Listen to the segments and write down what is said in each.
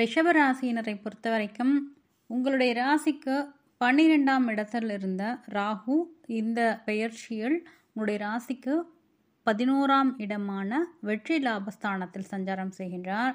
ரிஷப ராசியினரை பொறுத்த வரைக்கும் உங்களுடைய ராசிக்கு பன்னிரெண்டாம் இடத்தில் இருந்த ராகு இந்த பெயர்ச்சியில் உங்களுடைய ராசிக்கு பதினோராம் இடமான வெற்றி லாபஸ்தானத்தில் சஞ்சாரம் செய்கின்றார்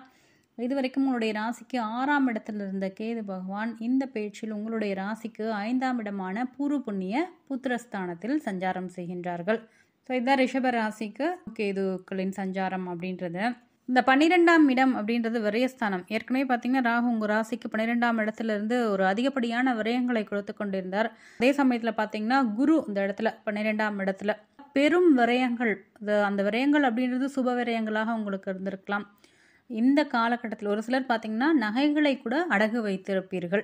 இதுவரைக்கும் உங்களுடைய ராசிக்கு ஆறாம் இடத்தில் இருந்த கேது பகவான் இந்த பேச்சில் உங்களுடைய ராசிக்கு ஐந்தாம் இடமான பூர்வ புண்ணிய புத்திரஸ்தானத்தில் சஞ்சாரம் செய்கின்றார்கள் ஸோ இதுதான் ரிஷப ராசிக்கு கேதுக்களின் சஞ்சாரம் அப்படின்றது இந்த பன்னிரெண்டாம் இடம் அப்படின்றது விரயஸ்தானம் ஏற்கனவே பார்த்தீங்கன்னா ராகு உங்கள் ராசிக்கு பன்னிரெண்டாம் இடத்துலேருந்து ஒரு அதிகப்படியான விரயங்களை கொடுத்து கொண்டிருந்தார் அதே சமயத்தில் பார்த்தீங்கன்னா குரு இந்த இடத்துல பன்னிரெண்டாம் இடத்துல பெரும் விரயங்கள் அந்த விரயங்கள் அப்படின்றது சுப விரயங்களாக உங்களுக்கு இருந்திருக்கலாம் இந்த காலகட்டத்தில் ஒரு சிலர் பார்த்திங்கன்னா நகைகளை கூட அடகு வைத்திருப்பீர்கள்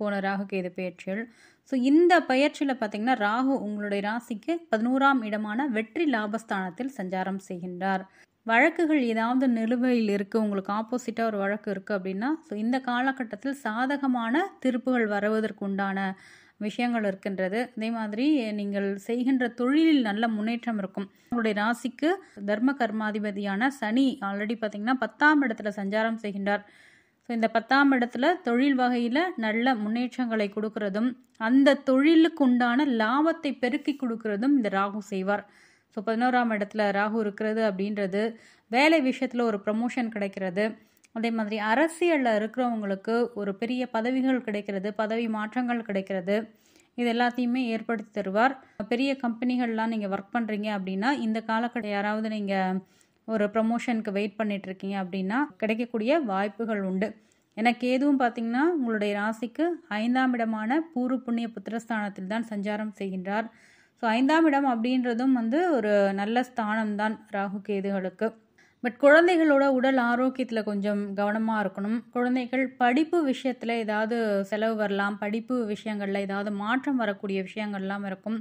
போன ராகு கேது பயிற்சிகள் ஸோ இந்த பயிற்சியில் பார்த்தீங்கன்னா ராகு உங்களுடைய ராசிக்கு பதினோராம் இடமான வெற்றி லாபஸ்தானத்தில் சஞ்சாரம் செய்கின்றார் வழக்குகள் ஏதாவது நிலுவையில் இருக்குது உங்களுக்கு ஆப்போசிட்டாக ஒரு வழக்கு இருக்குது அப்படின்னா ஸோ இந்த காலகட்டத்தில் சாதகமான திருப்புகள் வருவதற்குண்டான விஷயங்கள் இருக்கின்றது அதே மாதிரி நீங்கள் செய்கின்ற தொழிலில் நல்ல முன்னேற்றம் இருக்கும் உங்களுடைய ராசிக்கு தர்ம கர்மாதிபதியான சனி ஆல்ரெடி பார்த்திங்கன்னா பத்தாம் இடத்துல சஞ்சாரம் செய்கின்றார் ஸோ இந்த பத்தாம் இடத்துல தொழில் வகையில் நல்ல முன்னேற்றங்களை கொடுக்கறதும் அந்த தொழிலுக்கு உண்டான லாபத்தை பெருக்கி கொடுக்கறதும் இந்த ராகு செய்வார் ஸோ பதினோராம் இடத்துல ராகு இருக்கிறது அப்படின்றது வேலை விஷயத்தில் ஒரு ப்ரமோஷன் கிடைக்கிறது அதே மாதிரி அரசியலில் இருக்கிறவங்களுக்கு ஒரு பெரிய பதவிகள் கிடைக்கிறது பதவி மாற்றங்கள் கிடைக்கிறது இது எல்லாத்தையுமே ஏற்படுத்தி தருவார் பெரிய கம்பெனிகள்லாம் நீங்கள் ஒர்க் பண்ணுறீங்க அப்படின்னா இந்த காலக்கட்ட யாராவது நீங்கள் ஒரு ப்ரமோஷனுக்கு வெயிட் பண்ணிகிட்ருக்கீங்க அப்படின்னா கிடைக்கக்கூடிய வாய்ப்புகள் உண்டு எனக்கு எதுவும் பார்த்திங்கன்னா உங்களுடைய ராசிக்கு ஐந்தாம் இடமான பூர்வ புண்ணிய புத்திரஸ்தானத்தில் தான் சஞ்சாரம் செய்கின்றார் ஸோ ஐந்தாம் இடம் அப்படின்றதும் வந்து ஒரு நல்ல ஸ்தானம் தான் ராகு கேதுகளுக்கு பட் குழந்தைகளோட உடல் ஆரோக்கியத்தில் கொஞ்சம் கவனமாக இருக்கணும் குழந்தைகள் படிப்பு விஷயத்தில் ஏதாவது செலவு வரலாம் படிப்பு விஷயங்களில் ஏதாவது மாற்றம் வரக்கூடிய விஷயங்கள்லாம் இருக்கும்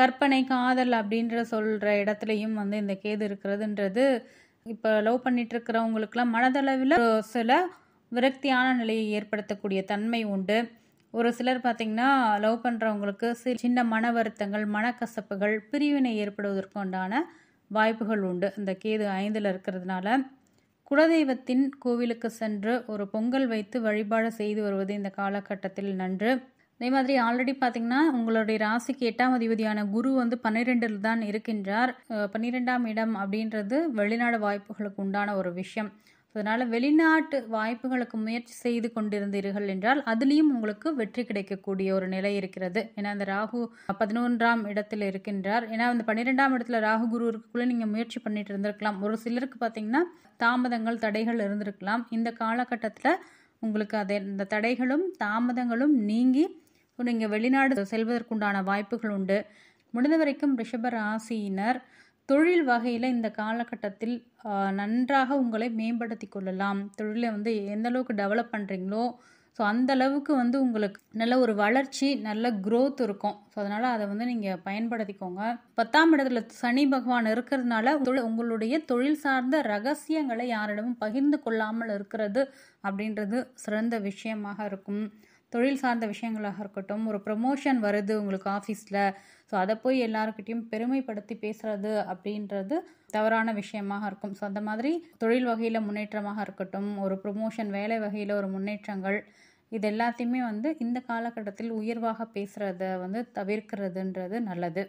கற்பனை காதல் அப்படின்ற சொல்கிற இடத்துலையும் வந்து இந்த கேது இருக்கிறதுன்றது இப்போ லவ் பண்ணிட்டு இருக்கிறவங்களுக்குலாம் மனதளவில் சில விரக்தியான நிலையை ஏற்படுத்தக்கூடிய தன்மை உண்டு ஒரு சிலர் பார்த்திங்கன்னா லவ் பண்ணுறவங்களுக்கு சின்ன மன வருத்தங்கள் மனக்கசப்புகள் பிரிவினை ஏற்படுவதற்கு உண்டான வாய்ப்புகள் உண்டு இந்த கேது ஐந்தில் இருக்கிறதுனால குலதெய்வத்தின் கோவிலுக்கு சென்று ஒரு பொங்கல் வைத்து வழிபாடு செய்து வருவது இந்த காலகட்டத்தில் நன்று அதே மாதிரி ஆல்ரெடி பார்த்தீங்கன்னா உங்களுடைய ராசிக்கு எட்டாம் அதிபதியான குரு வந்து பன்னிரெண்டில் தான் இருக்கின்றார் பன்னிரெண்டாம் இடம் அப்படின்றது வெளிநாடு வாய்ப்புகளுக்கு உண்டான ஒரு விஷயம் அதனால் வெளிநாட்டு வாய்ப்புகளுக்கு முயற்சி செய்து கொண்டிருந்தீர்கள் என்றால் அதுலேயும் உங்களுக்கு வெற்றி கிடைக்கக்கூடிய ஒரு நிலை இருக்கிறது ஏன்னா அந்த ராகு பதினொன்றாம் இடத்தில் இருக்கின்றார் ஏன்னா அந்த பன்னிரெண்டாம் இடத்துல ராகு குரு இருக்குள்ள நீங்கள் முயற்சி பண்ணிட்டு இருந்திருக்கலாம் ஒரு சிலருக்கு பார்த்தீங்கன்னா தாமதங்கள் தடைகள் இருந்திருக்கலாம் இந்த காலகட்டத்தில் உங்களுக்கு அதை இந்த தடைகளும் தாமதங்களும் நீங்கி நீங்கள் வெளிநாடு செல்வதற்குண்டான வாய்ப்புகள் உண்டு முடிந்த வரைக்கும் ரிஷப ராசியினர் தொழில் வகையில் இந்த காலகட்டத்தில் நன்றாக உங்களை மேம்படுத்தி கொள்ளலாம் தொழிலை வந்து எந்த அளவுக்கு டெவலப் பண்ணுறீங்களோ ஸோ அந்த அளவுக்கு வந்து உங்களுக்கு நல்ல ஒரு வளர்ச்சி நல்ல க்ரோத் இருக்கும் ஸோ அதனால் அதை வந்து நீங்கள் பயன்படுத்திக்கோங்க பத்தாம் இடத்துல சனி பகவான் இருக்கிறதுனால உங்களுடைய தொழில் சார்ந்த ரகசியங்களை யாரிடமும் பகிர்ந்து கொள்ளாமல் இருக்கிறது அப்படின்றது சிறந்த விஷயமாக இருக்கும் தொழில் சார்ந்த விஷயங்களாக இருக்கட்டும் ஒரு ப்ரமோஷன் வருது உங்களுக்கு ஆஃபீஸில் ஸோ அதை போய் எல்லாருக்கிட்டையும் பெருமைப்படுத்தி பேசுகிறது அப்படின்றது தவறான விஷயமாக இருக்கும் ஸோ அந்த மாதிரி தொழில் வகையில் முன்னேற்றமாக இருக்கட்டும் ஒரு ப்ரொமோஷன் வேலை வகையில் ஒரு முன்னேற்றங்கள் இது எல்லாத்தையுமே வந்து இந்த காலகட்டத்தில் உயர்வாக பேசுகிறத வந்து தவிர்க்கிறதுன்றது நல்லது